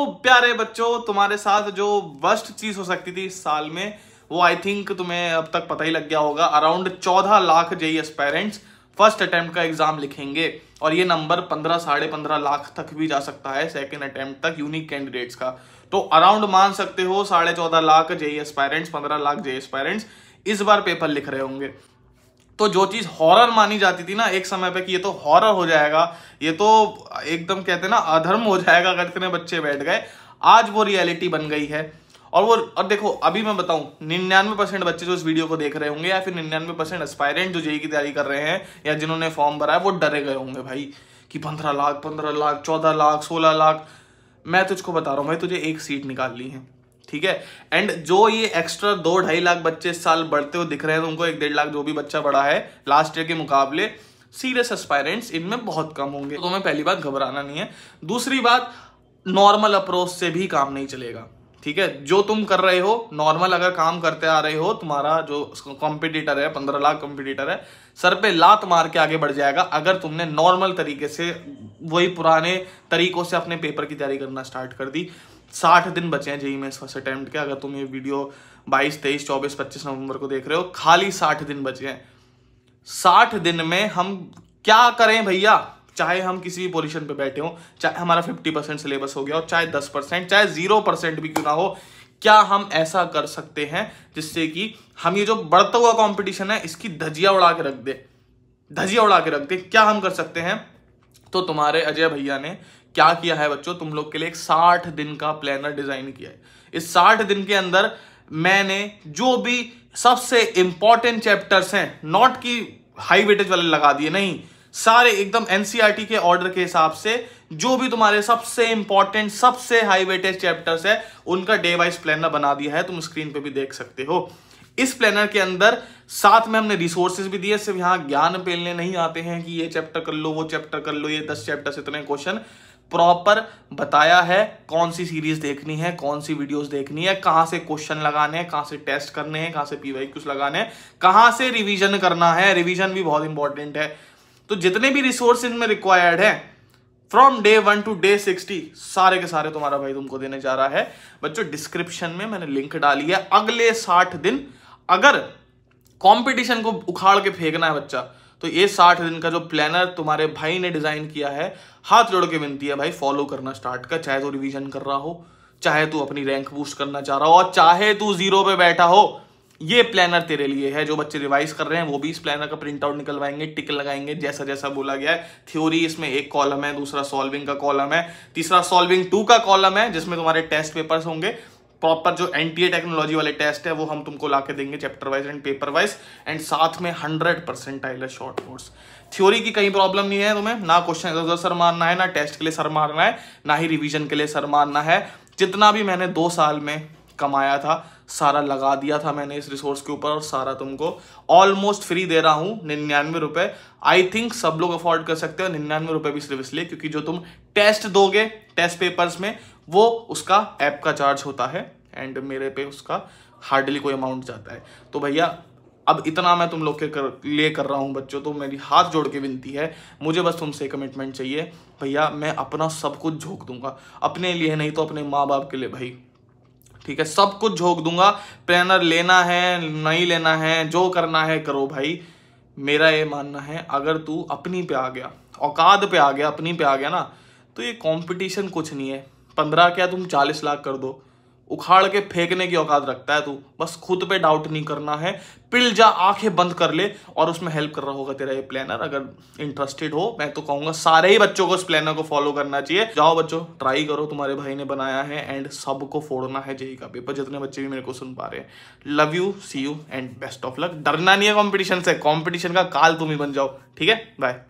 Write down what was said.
तो प्यारे बच्चों तुम्हारे साथ जो वर्स्ट चीज हो सकती थी इस साल में वो आई थिंक तुम्हें अब तक पता ही लग गया होगा अराउंड चौदह lakh JEE aspirants first attempt का एग्जाम लिखेंगे और ये नंबर पंद्रह साढ़े पंद्रह लाख तक भी जा सकता है सेकेंड अटेम्प्ट तक यूनिक कैंडिडेट्स का तो अराउंड मान सकते हो साढ़े चौदह लाख जेईएस पेरेंट्स पंद्रह लाख जेईएस पेरेंट्स इस बार पेपर लिख रहे होंगे तो जो चीज हॉरर मानी जाती थी ना एक समय पे कि ये तो हॉरर हो जाएगा ये तो एकदम कहते ना अधर्म हो जाएगा अगर इतने बच्चे बैठ गए आज वो रियलिटी बन गई है और वो और देखो अभी मैं बताऊं निन्यानवे परसेंट बच्चे जो इस वीडियो को देख रहे होंगे या फिर निन्यानवे परसेंट एस्पायरेंट जो जेई की तैयारी कर रहे हैं या जिन्होंने फॉर्म भरा है वो डरे गए होंगे भाई कि पंद्रह लाख पंद्रह लाख चौदह लाख सोलह लाख मैं तुझको बता रहा हूँ भाई तुझे एक सीट निकाल ली है ठीक है एंड जो ये एक्स्ट्रा दो ढाई लाख बच्चे इस साल बढ़ते हुए दिख रहे हैं तो उनको एक डेढ़ लाख जो भी बच्चा बढ़ा है लास्ट ईयर के मुकाबले सीरियस एस्पायरेंट्स इनमें बहुत कम होंगे तो मैं पहली बात घबराना नहीं है दूसरी बात नॉर्मल अप्रोच से भी काम नहीं चलेगा ठीक है जो तुम कर रहे हो नॉर्मल अगर काम करते आ रहे हो तुम्हारा जो कॉम्पिटिटर है पंद्रह लाख कॉम्पिटिटर है सर पे लात मार के आगे बढ़ जाएगा अगर तुमने नॉर्मल तरीके से वही पुराने तरीकों से अपने पेपर की तैयारी करना स्टार्ट कर दी साठ दिन बचे हैं जेई इस फर्स्ट अटैम्प्ट के अगर तुम ये वीडियो बाईस तेईस चौबीस पच्चीस नवंबर को देख रहे हो खाली साठ दिन बचे हैं साठ दिन में हम क्या करें भैया चाहे हम किसी भी पोजिशन पे बैठे हो चाहे हमारा फिफ्टी परसेंट सिलेबस हो गया हो चाहे दस परसेंट चाहे जीरो परसेंट भी क्यों ना हो क्या हम ऐसा कर सकते हैं जिससे कि हम ये जो बढ़ता हुआ कॉम्पिटिशन है इसकी धजिया उड़ा के रख दे धजिया उड़ा के रख दे क्या हम कर सकते हैं तो तुम्हारे अजय भैया ने क्या किया है बच्चों तुम लोग के लिए एक साठ दिन का प्लानर डिजाइन किया है इस साठ दिन के अंदर मैंने जो भी सबसे इंपॉर्टेंट चैप्टर्स हैं नॉट की हाई वेटेज वाले लगा दिए नहीं सारे एकदम एनसीईआरटी e के ऑर्डर के हिसाब से जो भी तुम्हारे सबसे इंपॉर्टेंट सबसे हाई वेटेज चैप्टर्स है उनका डे वाइज प्लानर बना दिया है तुम स्क्रीन पे भी देख सकते हो इस प्लानर के अंदर साथ में हमने रिसोर्सेज भी दिए सिर्फ यहां ज्ञान पेलने नहीं आते हैं कि ये चैप्टर कर लो वो चैप्टर कर लो ये दस चैप्टर इतने क्वेश्चन प्रॉपर बताया है कौन सी सीरीज देखनी है कौन सी वीडियोस देखनी है कहां से क्वेश्चन लगाने हैं कहां से टेस्ट करने हैं कहां से पीवाई लगाने हैं कहां से रिवीजन करना है रिवीजन भी बहुत इंपॉर्टेंट है तो जितने भी रिसोर्स इनमें रिक्वायर्ड है from day one to day sixty सारे के सारे तुम्हारा भाई तुमको देने जा रहा है बच्चों डिस्क्रिप्शन में मैंने लिंक डाली है अगले साठ दिन अगर कंपटीशन को उखाड़ के फेंकना है बच्चा तो ये साठ दिन का जो प्लानर तुम्हारे भाई ने डिजाइन किया है हाथ जोड़ के विनती है भाई फॉलो करना स्टार्ट कर चाहे तो रिवीजन कर रहा हो चाहे तू अपनी रैंक बूस्ट करना चाह रहा हो और चाहे तू जीरो पे बैठा हो ये प्लानर तेरे लिए है जो बच्चे रिवाइज कर रहे हैं वो भी इस प्लानर का प्रिंट आउट निकलवाएंगे टिक लगाएंगे जैसा जैसा बोला गया है थ्योरी इसमें एक कॉलम है दूसरा सॉल्विंग का कॉलम है तीसरा सॉल्विंग टू का कॉलम है जिसमें तुम्हारे टेस्ट पेपर्स होंगे प्रॉपर जो एनटीए टेक्नोलॉजी e वाले टेस्ट है वो हम तुमको ला के देंगे chapter wise and paper wise and साथ में हंड्रेड परसेंट आइलर शॉर्ट नोट्स थ्योरी की कहीं प्रॉब्लम नहीं है तुम्हें ना क्वेश्चन इधर उधर सर मारना है ना टेस्ट के लिए सर मारना है ना ही रिविजन के लिए सर मारना है जितना भी मैंने दो साल में कमाया था सारा लगा दिया था मैंने इस रिसोर्स के ऊपर और सारा तुमको ऑलमोस्ट फ्री दे रहा हूँ निन्यानवे रुपये आई थिंक सब लोग अफोर्ड कर सकते हैं निन्यानवे रुपये भी सिर्फ इसलिए क्योंकि जो तुम टेस्ट दोगे टेस्ट पेपर्स में वो उसका ऐप का चार्ज होता है एंड मेरे पे उसका हार्डली कोई अमाउंट जाता है तो भैया अब इतना मैं तुम लोग के कर, ले कर रहा हूँ बच्चों तो मेरी हाथ जोड़ के विनती है मुझे बस तुमसे कमिटमेंट चाहिए भैया मैं अपना सब कुछ झोंक दूंगा अपने लिए नहीं तो अपने माँ बाप के लिए भाई ठीक है सब कुछ झोंक दूंगा प्लानर लेना है नहीं लेना है जो करना है करो भाई मेरा ये मानना है अगर तू अपनी पे आ गया औकाद पे आ गया अपनी पे आ गया ना तो ये कंपटीशन कुछ नहीं है पंद्रह क्या तुम चालीस लाख कर दो उखाड़ के फेंकने की औकात रखता है तू बस खुद पे डाउट नहीं करना है पिल जा आंखें बंद कर ले और उसमें हेल्प कर रहा होगा तेरा ये प्लानर अगर इंटरेस्टेड हो मैं तो कहूंगा सारे ही बच्चों को इस प्लानर को फॉलो करना चाहिए जाओ बच्चों ट्राई करो तुम्हारे भाई ने बनाया है एंड सबको फोड़ना है जेई का पेपर जितने बच्चे भी मेरे को सुन पा रहे हैं love you see you and best of luck डरना नहीं है कॉम्पिटिशन से कॉम्पिटिशन का काल तुम ही बन जाओ ठीक है बाय